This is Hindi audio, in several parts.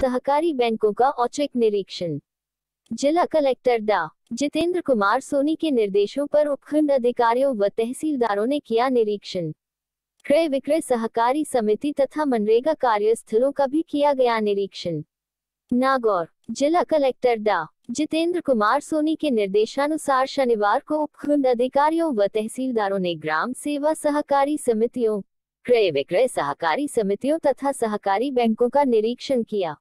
सहकारी बैंकों का औचक निरीक्षण जिला कलेक्टर डा जितेंद्र कुमार सोनी के निर्देशों पर उपखंड अधिकारियों व तहसीलदारों ने किया निरीक्षण क्रय विक्रय सहकारी समिति तथा मनरेगा कार्यस्थलों का भी किया गया निरीक्षण नागौर जिला कलेक्टर डा जितेंद्र कुमार सोनी के निर्देशानुसार शनिवार को उपखंड अधिकारियों व तहसीलदारों ने ग्राम सेवा सहकारी समितियों क्रय विक्रय सहकारी समितियों तथा सहकारी बैंकों का निरीक्षण किया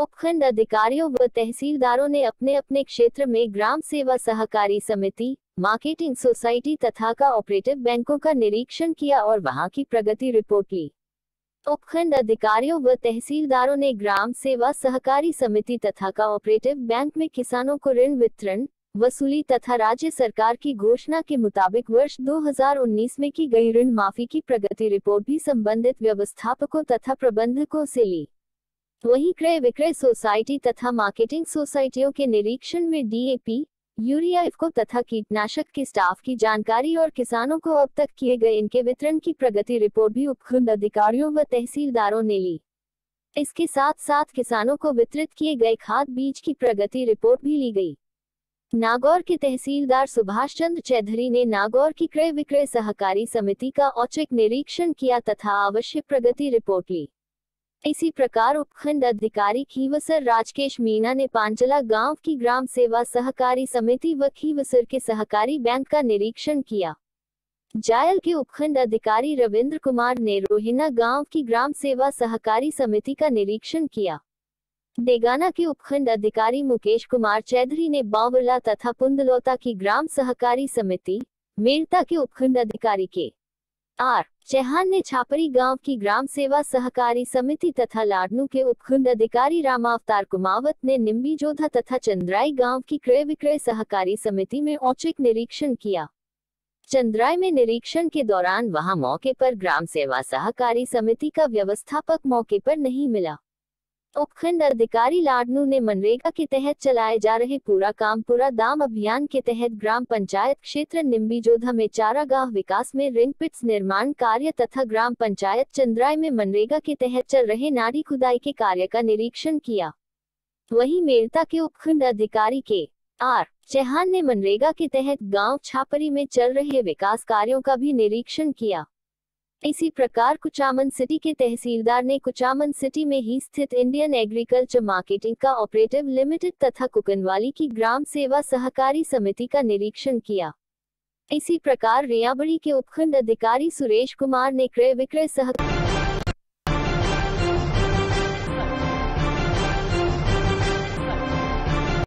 उपखंड अधिकारियों व तहसीलदारों ने अपने अपने क्षेत्र में ग्राम सेवा सहकारी समिति मार्केटिंग सोसाइटी तथा का ऑपरेटिव बैंकों का निरीक्षण किया और वहां की प्रगति रिपोर्ट ली उपखंड अधिकारियों व तहसीलदारों ने ग्राम सेवा सहकारी समिति तथा का ऑपरेटिव बैंक में किसानों को ऋण वितरण वसूली तथा राज्य सरकार की घोषणा के मुताबिक वर्ष 2019 में की गई ऋण माफी की प्रगति रिपोर्ट भी संबंधित व्यवस्थापकों तथा प्रबंधकों से ली वही क्रय विक्रय सोसाइटी तथा मार्केटिंग सोसाइटियों के निरीक्षण में डीएपी यूरिया इफको तथा कीटनाशक के स्टाफ की जानकारी और किसानों को अब तक किए गए इनके वितरण की प्रगति रिपोर्ट भी उपखंड अधिकारियों व तहसीलदारों ने ली इसके साथ साथ किसानों को वितरित किए गए खाद बीज की प्रगति रिपोर्ट भी ली गई नागौर के तहसीलदार सुभाष चंद्र चौधरी ने नागौर की क्रय विक्रय सहकारी समिति का औचक निरीक्षण किया तथा आवश्यक प्रगति रिपोर्ट ली इसी प्रकार उपखंड अधिकारी खीवसर राजकेश मीणा ने पांचला गांव की ग्राम सेवा सहकारी समिति व खीवसर के सहकारी बैंक का निरीक्षण किया जायल के उपखंड अधिकारी रविंद्र कुमार ने रोहिना गांव की ग्राम सेवा सहकारी समिति का निरीक्षण किया देगाना के उपखंड अधिकारी मुकेश कुमार चौधरी ने बावला तथा पुंदलौता की ग्राम सहकारी समिति मेरता के उपखंड अधिकारी के आर चौहान ने छापरी गांव की ग्राम सेवा सहकारी समिति तथा लाडनू के उपखंड अधिकारी राम अवतार कुमावत ने निम्बी जोधा तथा चंद्राई गांव की क्रय विक्रय सहकारी समिति में औचक निरीक्षण किया चंद्राई में निरीक्षण के दौरान वहां मौके पर ग्राम सेवा सहकारी समिति का व्यवस्थापक मौके पर नहीं मिला उपखंड अधिकारी लाडनू ने मनरेगा के तहत चलाए जा रहे पूरा काम पूरा दाम अभियान के तहत ग्राम पंचायत क्षेत्र निम्बी जोधा में चारागाह विकास में रिंग पिट्स निर्माण कार्य तथा ग्राम पंचायत चंद्राय में मनरेगा के तहत चल रहे नारी खुदाई के कार्य का निरीक्षण किया वही मेरता के उपखंड अधिकारी के आर चौहान ने मनरेगा के तहत गाँव छापरी में चल रहे विकास कार्यो का भी निरीक्षण किया इसी प्रकार कुचामन सिटी के तहसीलदार ने कुचामन सिटी में ही स्थित Indian agriculture marketing cooperative limited तथा कुकनवाली की ग्राम सेवा सहकारी समिति का निरीक्षण किया इसी प्रकार रियाबड़ी के उपखंड अधिकारी सुरेश कुमार ने क्रय विक्रय सहकारी